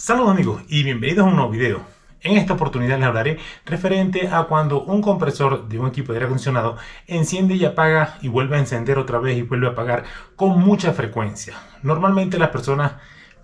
Saludos amigos y bienvenidos a un nuevo video. En esta oportunidad les hablaré referente a cuando un compresor de un equipo de aire acondicionado enciende y apaga y vuelve a encender otra vez y vuelve a apagar con mucha frecuencia. Normalmente las personas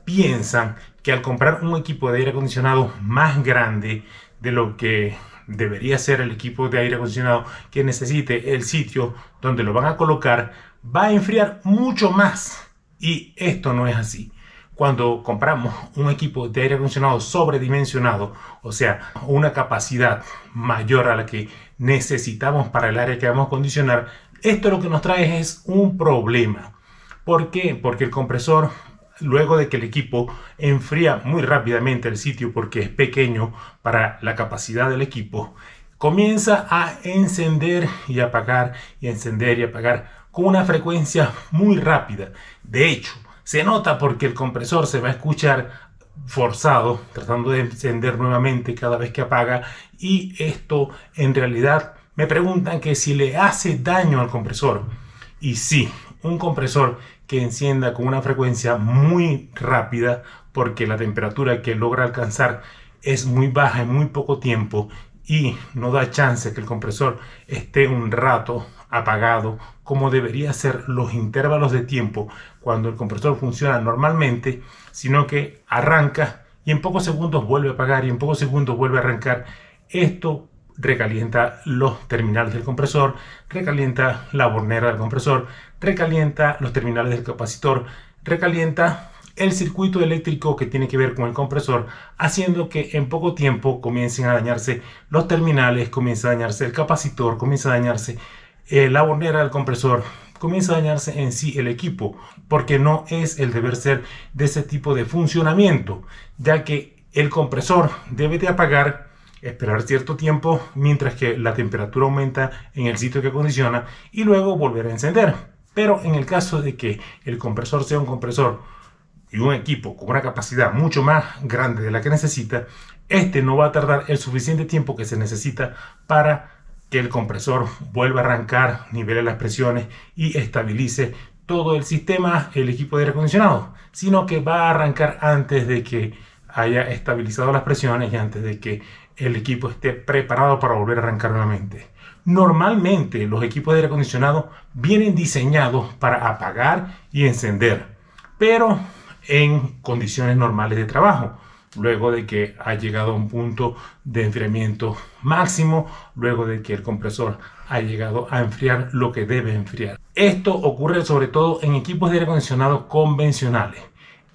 piensan que al comprar un equipo de aire acondicionado más grande de lo que debería ser el equipo de aire acondicionado que necesite el sitio donde lo van a colocar, va a enfriar mucho más. Y esto no es así cuando compramos un equipo de aire acondicionado sobredimensionado, o sea, una capacidad mayor a la que necesitamos para el área que vamos a condicionar, esto lo que nos trae es un problema. ¿Por qué? Porque el compresor, luego de que el equipo enfría muy rápidamente el sitio porque es pequeño para la capacidad del equipo, comienza a encender y apagar y encender y apagar con una frecuencia muy rápida. De hecho, se nota porque el compresor se va a escuchar forzado, tratando de encender nuevamente cada vez que apaga y esto en realidad me preguntan que si le hace daño al compresor. Y sí, un compresor que encienda con una frecuencia muy rápida porque la temperatura que logra alcanzar es muy baja en muy poco tiempo y no da chance que el compresor esté un rato apagado, como debería ser los intervalos de tiempo cuando el compresor funciona normalmente, sino que arranca y en pocos segundos vuelve a apagar y en pocos segundos vuelve a arrancar. Esto recalienta los terminales del compresor, recalienta la bornera del compresor, recalienta los terminales del capacitor, recalienta el circuito eléctrico que tiene que ver con el compresor, haciendo que en poco tiempo comiencen a dañarse los terminales, comienza a dañarse el capacitor, comienza a dañarse eh, la bornera del compresor, comienza a dañarse en sí el equipo, porque no es el deber ser de ese tipo de funcionamiento, ya que el compresor debe de apagar, esperar cierto tiempo mientras que la temperatura aumenta en el sitio que acondiciona y luego volver a encender. Pero en el caso de que el compresor sea un compresor y un equipo con una capacidad mucho más grande de la que necesita, este no va a tardar el suficiente tiempo que se necesita para el compresor vuelva a arrancar, nivele las presiones y estabilice todo el sistema, el equipo de aire acondicionado, sino que va a arrancar antes de que haya estabilizado las presiones y antes de que el equipo esté preparado para volver a arrancar nuevamente. Normalmente los equipos de aire acondicionado vienen diseñados para apagar y encender, pero en condiciones normales de trabajo luego de que ha llegado a un punto de enfriamiento máximo, luego de que el compresor ha llegado a enfriar lo que debe enfriar. Esto ocurre sobre todo en equipos de aire acondicionado convencionales.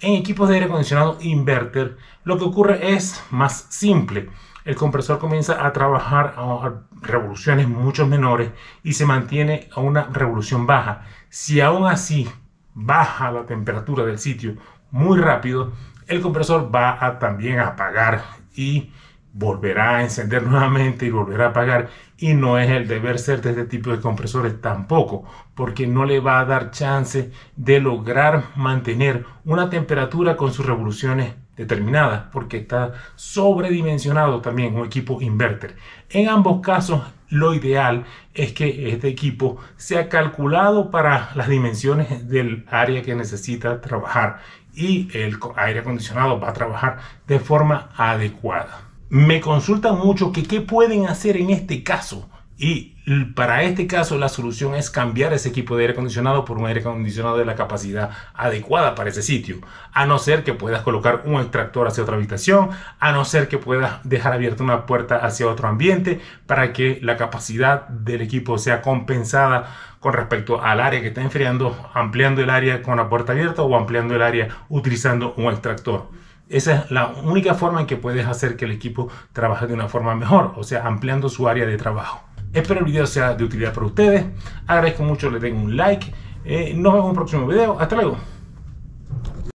En equipos de aire acondicionado inverter, lo que ocurre es más simple. El compresor comienza a trabajar a revoluciones mucho menores y se mantiene a una revolución baja. Si aún así baja la temperatura del sitio muy rápido, el compresor va a también a apagar y volverá a encender nuevamente y volverá a apagar y no es el deber ser de este tipo de compresores tampoco porque no le va a dar chance de lograr mantener una temperatura con sus revoluciones determinadas porque está sobredimensionado también un equipo inverter en ambos casos lo ideal es que este equipo sea calculado para las dimensiones del área que necesita trabajar y el aire acondicionado va a trabajar de forma adecuada. Me consultan mucho que qué pueden hacer en este caso y para este caso la solución es cambiar ese equipo de aire acondicionado por un aire acondicionado de la capacidad adecuada para ese sitio. A no ser que puedas colocar un extractor hacia otra habitación, a no ser que puedas dejar abierta una puerta hacia otro ambiente para que la capacidad del equipo sea compensada con respecto al área que está enfriando, ampliando el área con la puerta abierta o ampliando el área utilizando un extractor. Esa es la única forma en que puedes hacer que el equipo trabaje de una forma mejor, o sea, ampliando su área de trabajo. Espero el video sea de utilidad para ustedes. Agradezco mucho, le den un like. Eh, nos vemos en un próximo video. Hasta luego.